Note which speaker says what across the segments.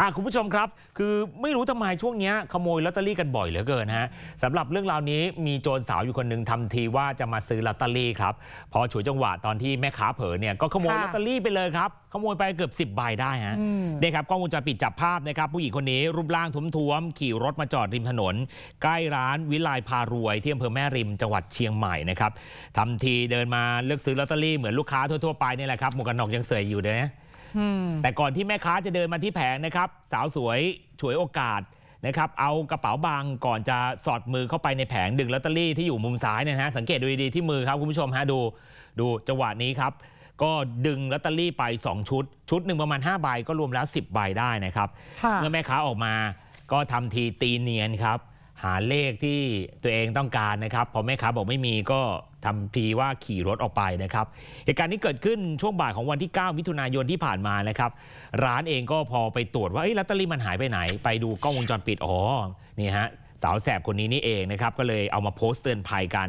Speaker 1: อ่ะคุณผู้ชมครับคือไม่รู้ทำไมช่วงนี้ขโมยลอตเตอรี่กันบ่อยเหลือเกินฮะสำหรับเรื่องราวนี้มีโจรสาวอยู่คนหนึ่งทำทีว่าจะมาซื้อลอตเตอรี่ครับ พอฉวยจังหวะตอนที่แม่ค้าเผลอเนี่ยก็ขโมยลอตเตอรี่ไปเลยครับ ขโมยไปเกือบ 10บใบได้ฮะนด่ครับกล้องวงจรปิดจับภาพนะครับ ผู้หญิงคนนี้ รูปร่างทุ้มๆขี่รถมาจอดริมถนนใกล้ร้านวิไลพารวยที่อำเภอแม่ริมจังหวัดเชียงใหม่นะครับทำทีเดินมาเลือกซื้อลอตเตอรี่เหมือนลูกค้าทั่วๆไปนี่แหละครับหมวกกันน็อกยังเสยอยู่เลยนะแต่ก่อนที่แม่ค้าจะเดินมาที่แผงนะครับสาวสวยฉวยโอกาสนะครับเอากระเป๋าบางก่อนจะสอดมือเข้าไปในแผงดึงลอตเตอรี่ที่อยู่มุมซ้ายเนี่ยฮะสังเกตดูดีๆที่มือครับคุณผู้ชมฮะดูดูจังหวะนี้ครับ ก็ดึงลอตเตอรี่ไป 2 ชุด ชุดหนึ่งประมาณ5ใบก็รวมแล้ว10ใบได้นะครับเมื่อแม่ค้าออกมาก็ทำทีตีเนียนครับหาเลขที่ตัวเองต้องการนะครับ พอแม่ค้าบอกไม่มีก็ทำทีว่าขี่รถออกไปนะครับเหตุการณ์นี้เกิดขึ้นช่วงบ่ายของวันที่9มิถุนายนที่ผ่านมานะครับ ร้านเองก็พอไปตรวจว่าไอ้ลอตเตอรี่มันหายไปไหน ไปดูกล้องวงจรปิด อ๋อนี่ฮะสาวแสบคนนี้นี่เองนะครับ ก็เลยเอามาโพสต์เตือนภัยกัน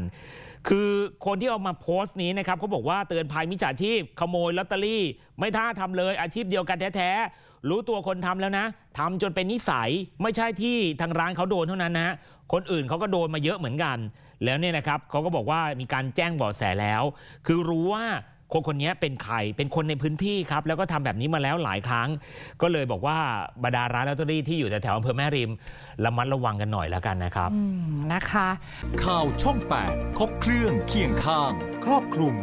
Speaker 1: คือคนที่เอามาโพสต์นี้นะครับเขาบอกว่าเตือนภัยมิจฉาชีพขโมยลอตเตอรี่ ไม่ท่าทำเลยอาชีพเดียวกันแท้ๆรู้ตัวคนทำแล้วนะ ทำจนเป็นนิสัยไม่ใช่ที่ทางร้านเขาโดนเท่านั้นนะ คนอื่นเขาก็โดนมาเยอะเหมือนกัน แล้วเนี่ยนะครับเขาก็บอกว่ามีการแจ้งบ่อแสแล้ว คือรู้ว่าคนคนนี้เป็นใครเป็นคนในพื้นที่ครับ แล้วก็ทำแบบนี้มาแล้วหลายครั้ง ก็เลยบอกว่าบรรดาร้านลอตเตอรี่ที่อยู่แถวอำเภอแม่ริมระมัดระวังกันหน่อยแล้วกันนะครับนะคะ ข่าวช่อง8ครบเครื่องเคียงข้าง ครอบคลุม